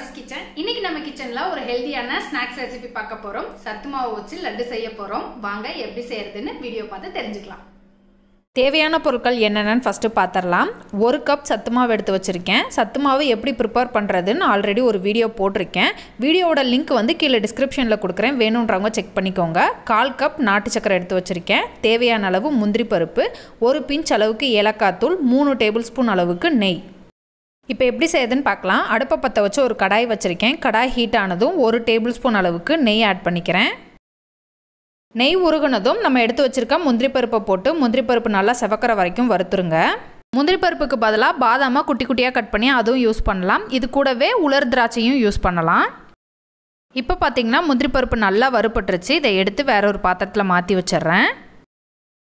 ராஜஸ் kitchen இன்னைக்கு நம்ம கிச்சன்ல ஒரு ஹெல்தியான ஸ்நாக்ஸ் ரெசிபி பார்க்க போறோம் சத்து மாவு வச்சு லட்டு செய்ய போறோம் வாங்க எப்படி செய்யறதுன்னு வீடியோ பார்த்து தெரிஞ்சுக்கலாம் தேவையான பொருட்கள் என்னென்னு ஃபஸ்ட்டு பார்த்துடலாம் ஒரு கப் சத்து மாவு எடுத்து வச்சுருக்கேன் சத்து மாவு எப்படி ப்ரிப்பேர் பண்ணுறதுன்னு ஆல்ரெடி ஒரு வீடியோ போட்டிருக்கேன் வீடியோவோட லிங்க் வந்து கீழே டிஸ்கிரிப்ஷனில் கொடுக்குறேன் வேணுன்றவங்க செக் பண்ணிக்கோங்க கால் கப் நாட்டு சக்கரை எடுத்து வச்சுருக்கேன் தேவையான அளவு முந்திரி பருப்பு ஒரு பிஞ்ச் அளவுக்கு ஏலக்காய் தூள் மூணு டேபிள் ஸ்பூன் அளவுக்கு நெய் இப்போ எப்படி செய்யுதுன்னு பார்க்கலாம் அடுப்பை பற்ற வச்சு ஒரு கடாய் வச்சுருக்கேன் கடாய் ஹீட் ஆனதும் ஒரு டேபிள் ஸ்பூன் அளவுக்கு நெய் ஆட் பண்ணிக்கிறேன் நெய் உருகுனதும் நம்ம எடுத்து வச்சுருக்க முந்திரி பருப்பை போட்டு முந்திரி பருப்பு நல்லா செவக்கிற வரைக்கும் வறுத்துருங்க முந்திரி பருப்புக்கு பதிலாக பாதாமாக குட்டி குட்டியாக கட் பண்ணி அதுவும் யூஸ் பண்ணலாம் இது கூடவே உலர் திராட்சையும் யூஸ் பண்ணலாம் இப்போ பார்த்திங்கன்னா முந்திரி பருப்பு நல்லா வறுபட்டுருச்சு இதை எடுத்து வேற ஒரு பாத்திரத்தில் மாற்றி வச்சிட்றேன்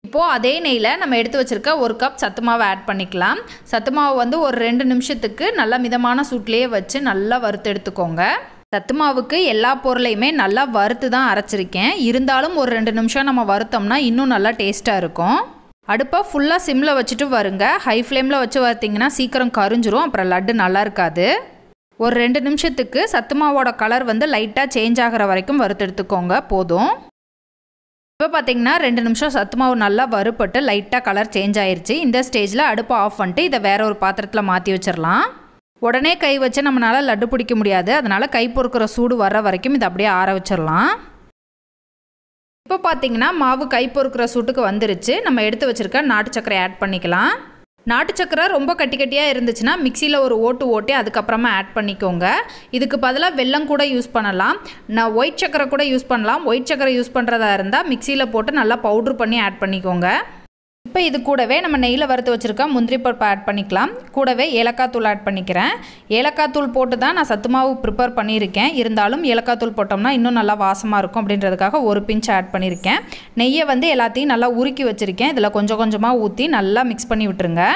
இப்போது அதே நெய்யில் நம்ம எடுத்து வச்சுருக்க ஒரு கப் சத்து மாவை ஆட் பண்ணிக்கலாம் சத்து வந்து ஒரு ரெண்டு நிமிஷத்துக்கு நல்லா மிதமான சூட்லேயே வச்சு நல்லா வறுத்து எடுத்துக்கோங்க சத்து மாவுக்கு எல்லா பொருளையுமே நல்லா வறுத்து தான் அரைச்சிருக்கேன் இருந்தாலும் ஒரு ரெண்டு நிமிஷம் நம்ம வறுத்தோம்னா இன்னும் நல்லா டேஸ்ட்டாக இருக்கும் அடுப்பை ஃபுல்லாக சிம்மில் வச்சுட்டு வருங்க ஹை ஃப்ளேமில் வச்சு வறுத்திங்கன்னா சீக்கிரம் கரிஞ்சிரும் அப்புறம் லட்டு நல்லா இருக்காது ஒரு ரெண்டு நிமிஷத்துக்கு சத்து மாவோட கலர் வந்து லைட்டாக சேஞ்ச் ஆகிற வரைக்கும் வறுத்து எடுத்துக்கோங்க போதும் இப்போ பார்த்தீங்கன்னா ரெண்டு நிமிஷம் சத்துமாவு நல்லா வறுப்பட்டு லைட்டாக கலர் சேஞ்ச் ஆயிடுச்சு இந்த ஸ்டேஜில் அடுப்பை ஆஃப் பண்ணிட்டு இதை வேற ஒரு பாத்திரத்தில் மாற்றி வச்சிடலாம் உடனே கை வச்சு நம்மளால் லட்டு பிடிக்க முடியாது அதனால் கை பொறுக்கிற சூடு வர்ற வரைக்கும் இதை அப்படியே ஆற வச்சிடலாம் இப்போ பார்த்தீங்கன்னா மாவு கை பொறுக்கிற சூட்டுக்கு வந்துருச்சு நம்ம எடுத்து வச்சுருக்க நாட்டு சக்கரை ஆட் பண்ணிக்கலாம் நாட்டு சக்கரை ரொம்ப கட்டி கட்டியாக இருந்துச்சுன்னா மிக்சியில் ஒரு ஓட்டு ஓட்டி அதுக்கப்புறமா ஆட் பண்ணிக்கோங்க இதுக்கு பதிலாக வெள்ளம் கூட யூஸ் பண்ணலாம் நான் ஒயிட் சக்கரை கூட யூஸ் பண்ணலாம் ஒயிட் சக்கரை யூஸ் பண்ணுறதா இருந்தால் மிக்சியில் போட்டு நல்லா பவுட்ரு பண்ணி ஆட் பண்ணிக்கோங்க இப்போ இது கூடவே நம்ம நெய்யில் வறுத்து வச்சுருக்க முந்திரி பருப்பு ஆட் பண்ணிக்கலாம் கூடவே ஏலக்காய் தூள் ஆட் பண்ணிக்கிறேன் ஏலக்காய் தூள் போட்டு தான் நான் சத்துமாவு ப்ரிப்பேர் பண்ணியிருக்கேன் இருந்தாலும் ஏலக்காய் தூள் போட்டோம்னா இன்னும் நல்லா வாசமாக இருக்கும் அப்படின்றதுக்காக ஒரு பிஞ்ச் ஆட் பண்ணியிருக்கேன் நெய்யை வந்து எல்லாத்தையும் நல்லா உருக்கி வச்சுருக்கேன் இதில் கொஞ்சம் கொஞ்சமாக ஊற்றி நல்லா மிக்ஸ் பண்ணி விட்டுருங்க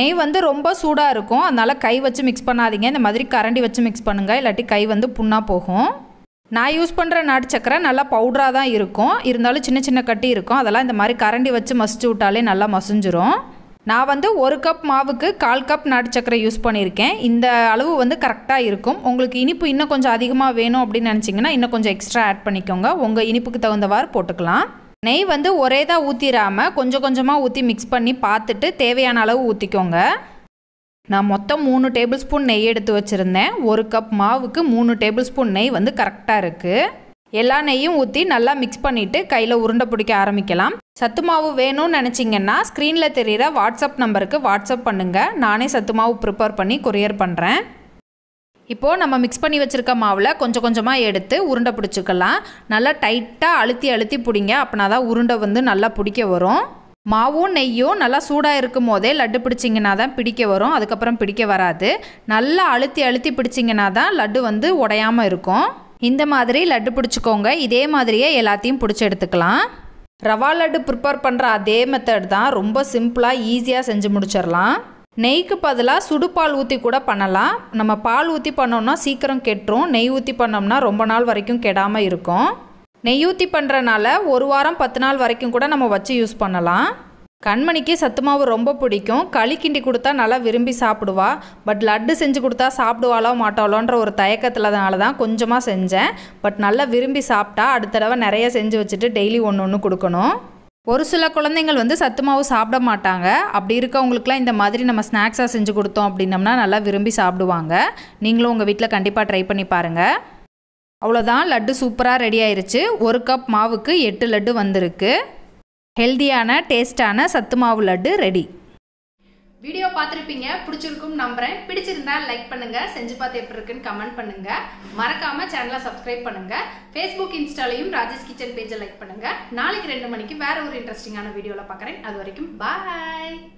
நெய் வந்து ரொம்ப சூடாக இருக்கும் அதனால் கை வச்சு மிக்ஸ் பண்ணாதீங்க இந்த மாதிரி கரண்டி வச்சு மிக்ஸ் பண்ணுங்கள் இல்லாட்டி கை வந்து புண்ணாக போகும் நான் யூஸ் பண்ணுற நாட்டு சக்கரை நல்லா பவுடராக தான் இருக்கும் இருந்தாலும் சின்ன சின்ன கட்டி இருக்கும் அதெல்லாம் இந்த மாதிரி கரண்டி வச்சு மசிச்சு விட்டாலே நல்லா மசிஞ்சிரும் நான் வந்து ஒரு கப் மாவுக்கு கால் கப் நாட்டு சக்கரை யூஸ் பண்ணியிருக்கேன் இந்த அளவு வந்து கரெக்டாக இருக்கும் உங்களுக்கு இனிப்பு இன்னும் கொஞ்சம் அதிகமாக வேணும் அப்படின்னு நினச்சிங்கன்னா இன்னும் கொஞ்சம் எக்ஸ்ட்ரா ஆட் பண்ணிக்கோங்க உங்கள் இனிப்புக்கு தகுந்தவாறு போட்டுக்கலாம் நெய் வந்து ஒரே தான் ஊற்றிடாமல் கொஞ்சம் கொஞ்சமாக ஊற்றி மிக்ஸ் பண்ணி பார்த்துட்டு தேவையான அளவு ஊற்றிக்கோங்க நான் மொத்தம் மூணு டேபிள் ஸ்பூன் நெய் எடுத்து வச்சுருந்தேன் ஒரு கப் மாவுக்கு மூணு டேபிள் ஸ்பூன் நெய் வந்து கரெக்டாக இருக்குது எல்லா நெய்யும் ஊற்றி நல்லா மிக்ஸ் பண்ணிவிட்டு கையில் உருண்டை பிடிக்க ஆரம்பிக்கலாம் சத்து மாவு வேணும்னு நினச்சிங்கன்னா ஸ்க்ரீனில் தெரிகிற வாட்ஸ்அப் நம்பருக்கு வாட்ஸ்அப் பண்ணுங்கள் நானே சத்து மாவு ப்ரிப்பேர் பண்ணி கொரியர் பண்ணுறேன் இப்போது நம்ம மிக்ஸ் பண்ணி வச்சுருக்க மாவில் கொஞ்சம் கொஞ்சமாக எடுத்து உருண்டை பிடிச்சிக்கலாம் நல்லா டைட்டாக அழுத்தி அழுத்தி பிடிங்க அப்படின்னா தான் உருண்டை வந்து நல்லா பிடிக்க வரும் மாவும் நெய்யும் நல்லா சூடாக இருக்கும் போதே லட்டு பிடிச்சிங்கன்னா தான் பிடிக்க வரும் அதுக்கப்புறம் பிடிக்க வராது நல்லா அழுத்தி அழுத்தி பிடிச்சிங்கன்னா தான் லட்டு வந்து உடையாமல் இருக்கும் இந்த மாதிரி லட்டு பிடிச்சிக்கோங்க இதே மாதிரியே எல்லாத்தையும் பிடிச்சி எடுத்துக்கலாம் ரவா லட்டு ப்ரிப்பேர் பண்ணுற அதே மெத்தட் தான் ரொம்ப சிம்பிளாக ஈஸியாக செஞ்சு முடிச்சிடலாம் நெய்க்கு பதிலாக சுடுபால் ஊற்றி கூட பண்ணலாம் நம்ம பால் ஊற்றி பண்ணோம்னா சீக்கிரம் கெட்டுரும் நெய் ஊற்றி பண்ணோம்னா ரொம்ப நாள் வரைக்கும் கெடாமல் இருக்கும் நெய்யூத்தி பண்ணுறனால ஒரு வாரம் பத்து நாள் வரைக்கும் கூட நம்ம வச்சு யூஸ் பண்ணலாம் கண்மணிக்கு சத்துமாவு ரொம்ப பிடிக்கும் களி கிண்டி கொடுத்தா நல்லா விரும்பி சாப்பிடுவா பட் லட்டு செஞ்சு கொடுத்தா சாப்பிடுவாளோ மாட்டாளோன்ற ஒரு தயக்கத்தில்னால தான் கொஞ்சமாக செஞ்சேன் பட் நல்லா விரும்பி சாப்பிட்டா அடுத்த தடவை நிறைய செஞ்சு வச்சுட்டு டெய்லி ஒன்று ஒன்று கொடுக்கணும் ஒரு சில குழந்தைங்கள் வந்து சத்துமாவு சாப்பிட மாட்டாங்க அப்படி இருக்கவங்களுக்குலாம் இந்த மாதிரி நம்ம ஸ்நாக்ஸாக செஞ்சு கொடுத்தோம் அப்படின்னம்னா நல்லா விரும்பி சாப்பிடுவாங்க நீங்களும் உங்கள் வீட்டில் கண்டிப்பாக ட்ரை பண்ணி பாருங்கள் அவ்வளோதான் லட்டு சூப்பராக ரெடி ஆயிருச்சு ஒரு கப் மாவுக்கு எட்டு லட்டு வந்திருக்கு ஹெல்தியான டேஸ்டான சத்து மாவு லட்டு ரெடி வீடியோ பார்த்துருப்பீங்க பிடிச்சிருக்கும் நம்புறேன் பிடிச்சிருந்தா லைக் பண்ணுங்க செஞ்சு பார்த்து எப்படி இருக்குன்னு கமெண்ட் பண்ணுங்க மறக்காம சேனலை சப்ஸ்கிரைப் பண்ணுங்க ஃபேஸ்புக் இன்ஸ்டாலையும் ராஜேஷ் கிச்சன் பேஜை லைக் பண்ணுங்க நாளைக்கு ரெண்டு மணிக்கு வேற ஒரு இன்ட்ரெஸ்டிங்கான வீடியோவில் பார்க்குறேன் அது வரைக்கும் பாய்